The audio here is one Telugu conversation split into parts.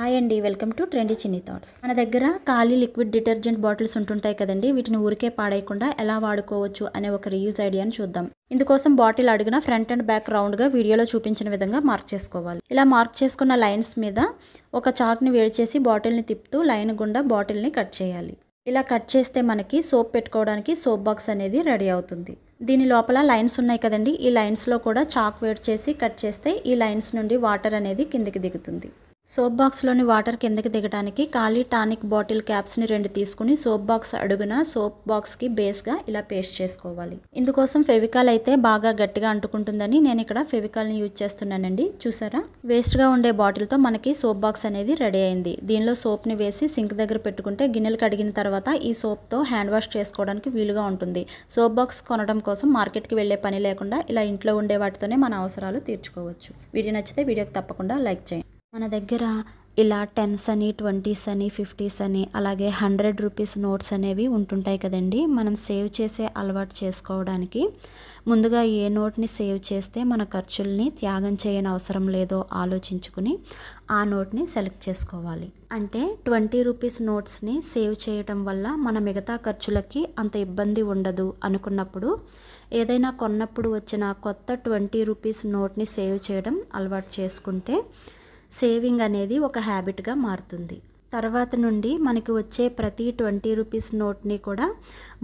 హాయ్ అండి welcome to trendy Chinni thoughts మన దగ్గర ఖాళీ లిక్విడ్ డిటర్జెంట్ బాటిల్స్ ఉంటుంటాయి కదండి వీటిని ఊరికే పాడేయకుండా ఎలా వాడుకోవచ్చు అనే ఒక రీయూజ్ ఐడియాని చూద్దాం ఇందుకోసం బాటిల్ అడిగిన ఫ్రంట్ అండ్ బ్యాక్ రౌండ్గా వీడియోలో చూపించిన విధంగా మార్క్ చేసుకోవాలి ఇలా మార్క్ చేసుకున్న లైన్స్ మీద ఒక చాక్ని వేడి చేసి బాటిల్ని తిప్పుతూ లైన్ గుండా బాటిల్ని కట్ చేయాలి ఇలా కట్ చేస్తే మనకి సోప్ పెట్టుకోవడానికి సోప్ బాక్స్ అనేది రెడీ అవుతుంది దీని లోపల లైన్స్ ఉన్నాయి కదండి ఈ లైన్స్లో కూడా చాక్ వేడి చేసి కట్ చేస్తే ఈ లైన్స్ నుండి వాటర్ అనేది కిందికి దిగుతుంది సోప్ బాక్స్లోని వాటర్ కిందకి దిగడానికి ఖాళీ టానిక్ బాటిల్ క్యాప్స్ని రెండు తీసుకుని సోప్ బాక్స్ అడుగున సోప్ బాక్స్కి బేస్గా ఇలా పేస్ట్ చేసుకోవాలి ఇందుకోసం ఫెవికాల్ అయితే బాగా గట్టిగా అంటుకుంటుందని నేను ఇక్కడ ఫెవికాల్ని యూజ్ చేస్తున్నానండి చూసారా వేస్ట్గా ఉండే బాటిల్తో మనకి సోప్ బాక్స్ అనేది రెడీ అయింది దీనిలో సోప్ని వేసి సింక్ దగ్గర పెట్టుకుంటే గిన్నెలు కడిగిన తర్వాత ఈ సోప్తో హ్యాండ్ వాష్ చేసుకోవడానికి వీలుగా ఉంటుంది సోప్ బాక్స్ కొనడం కోసం మార్కెట్కి వెళ్ళే పని లేకుండా ఇలా ఇంట్లో ఉండే వాటితోనే మన అవసరాలు తీర్చుకోవచ్చు వీడియో నచ్చితే వీడియోకి తప్పకుండా లైక్ చేయండి మన దగ్గర ఇలా టెన్స్ అని ట్వంటీస్ అని ఫిఫ్టీస్ అని అలాగే హండ్రెడ్ రూపీస్ నోట్స్ అనేవి ఉంటుంటాయి కదండి మనం సేవ్ చేసే అలవాటు చేసుకోవడానికి ముందుగా ఏ నోట్ని సేవ్ చేస్తే మన ఖర్చుల్ని త్యాగం చేయని అవసరం లేదో ఆలోచించుకుని ఆ నోట్ని సెలెక్ట్ చేసుకోవాలి అంటే ట్వంటీ రూపీస్ నోట్స్ని సేవ్ చేయటం వల్ల మన మిగతా ఖర్చులకి అంత ఇబ్బంది ఉండదు అనుకున్నప్పుడు ఏదైనా కొన్నప్పుడు వచ్చిన కొత్త ట్వంటీ రూపీస్ నోట్ని సేవ్ చేయడం అలవాటు చేసుకుంటే సేవింగ్ అనేది ఒక హ్యాబిట్గా మారుతుంది తర్వాత నుండి మనకి వచ్చే ప్రతి ట్వంటీ రూపీస్ నోట్ని కూడా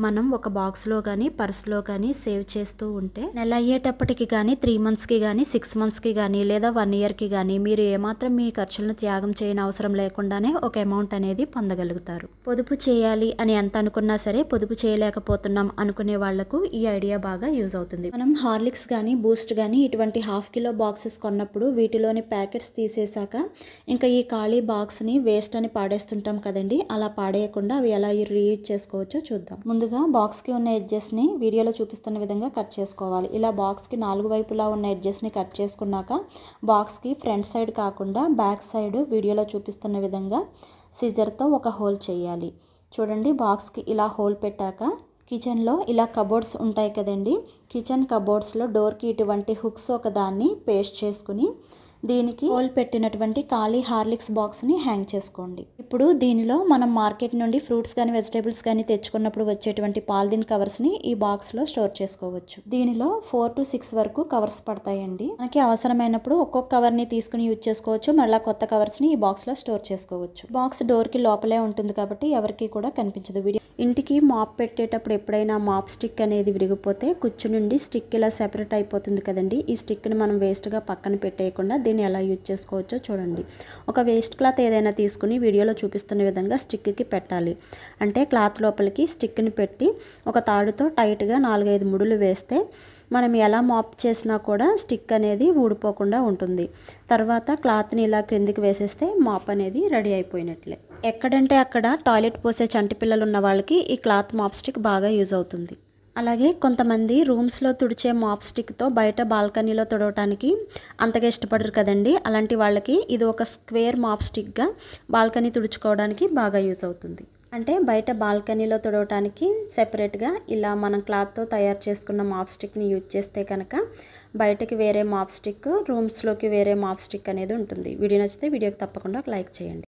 మనం ఒక బాక్స్లో కానీ పర్స్లో కానీ సేవ్ చేస్తూ ఉంటే నెల అయ్యేటప్పటికి కానీ త్రీ మంత్స్కి కానీ సిక్స్ మంత్స్కి కానీ లేదా వన్ ఇయర్కి కానీ మీరు ఏమాత్రం మీ ఖర్చులను త్యాగం చేయని అవసరం లేకుండానే ఒక అమౌంట్ అనేది పొందగలుగుతారు పొదుపు చేయాలి అని ఎంత అనుకున్నా సరే పొదుపు చేయలేకపోతున్నాం అనుకునే వాళ్లకు ఈ ఐడియా బాగా యూజ్ అవుతుంది మనం హార్లిక్స్ కానీ బూస్ట్ కానీ ఇటువంటి హాఫ్ కిలో బాక్సెస్ కొన్నప్పుడు వీటిలోని ప్యాకెట్స్ తీసేశాక ఇంకా ఈ ఖాళీ బాక్స్ని వేస్ట్ అని పాడేస్తుంటాం కదండి అలా పాడేయకుండా అవి ఎలా రీయూజ్ చేసుకోవచ్చో చూద్దాం ముందుగా బాక్స్కి ఉన్న ఎడ్జెస్ని వీడియోలో చూపిస్తున్న విధంగా కట్ చేసుకోవాలి ఇలా బాక్స్కి నాలుగు వైపులా ఉన్న ఎడ్జెస్ని కట్ చేసుకున్నాక బాక్స్కి ఫ్రంట్ సైడ్ కాకుండా బ్యాక్ సైడ్ వీడియోలో చూపిస్తున్న విధంగా సిజర్తో ఒక హోల్ చేయాలి చూడండి బాక్స్కి ఇలా హోల్ పెట్టాక కిచెన్లో ఇలా కబోర్డ్స్ ఉంటాయి కదండి కిచెన్ కబోర్డ్స్లో డోర్కి ఇటువంటి హుక్స్ ఒకదాన్ని పేస్ట్ చేసుకుని దీనికి హోల్ పెట్టినటువంటి ఖాళీ హార్లిక్స్ బాక్స్ని హ్యాంగ్ చేసుకోండి ఇప్పుడు దీనిలో మనం మార్కెట్ నుండి ఫ్రూట్స్ కానీ వెజిటేబుల్స్ కానీ తెచ్చుకున్నప్పుడు వచ్చేటువంటి పాలిథిన్ కవర్స్ని ఈ బాక్స్లో స్టోర్ చేసుకోవచ్చు దీనిలో ఫోర్ టు సిక్స్ వరకు కవర్స్ పడతాయండి మనకి అవసరమైనప్పుడు ఒక్కొక్క కవర్ని తీసుకుని యూజ్ చేసుకోవచ్చు మళ్ళీ కొత్త కవర్స్ని ఈ బాక్స్లో స్టోర్ చేసుకోవచ్చు బాక్స్ డోర్కి లోపలే ఉంటుంది కాబట్టి ఎవరికి కూడా కనిపించదు వీడియో ఇంటికి మాప్ పెట్టేటప్పుడు ఎప్పుడైనా మాప్ స్టిక్ అనేది విరిగిపోతే కుచ్చు నుండి స్టిక్ ఇలా సెపరేట్ అయిపోతుంది కదండి ఈ స్టిక్ని మనం వేస్ట్గా పక్కన పెట్టేయకుండా దీన్ని ఎలా యూజ్ చేసుకోవచ్చో చూడండి ఒక వేస్ట్ క్లాత్ ఏదైనా తీసుకుని వీడియోలో చూపిస్తున్న విధంగా స్టిక్కి పెట్టాలి అంటే క్లాత్ లోపలికి స్టిక్ని పెట్టి ఒక తాడుతో టైట్గా నాలుగైదు ముడులు వేస్తే మనం ఎలా మాప్ చేసినా కూడా స్టిక్ అనేది ఊడిపోకుండా ఉంటుంది తర్వాత క్లాత్ని ఇలా క్రిందికి వేసేస్తే మాప్ అనేది రెడీ అయిపోయినట్లే ఎక్కడంటే అక్కడ టాయిలెట్ పోసే చంటి పిల్లలు ఉన్న వాళ్ళకి ఈ క్లాత్ మాప్ స్టిక్ బాగా యూజ్ అవుతుంది అలాగే కొంతమంది రూమ్స్లో తుడిచే మాప్ స్టిక్తో బయట బాల్కనీలో తుడవటానికి అంతగా ఇష్టపడరు కదండి అలాంటి వాళ్ళకి ఇది ఒక స్క్వేర్ మాప్ స్టిక్గా బాల్కనీ తుడుచుకోవడానికి బాగా యూజ్ అవుతుంది అంటే బయట బాల్కనీలో తుడవటానికి సెపరేట్గా ఇలా మనం క్లాత్తో తయారు చేసుకున్న మాప్ స్టిక్ని యూజ్ చేస్తే కనుక బయటకి వేరే మాప్ స్టిక్ రూమ్స్లోకి వేరే మాప్ స్టిక్ అనేది ఉంటుంది వీడియో నచ్చితే వీడియోకి తప్పకుండా లైక్ చేయండి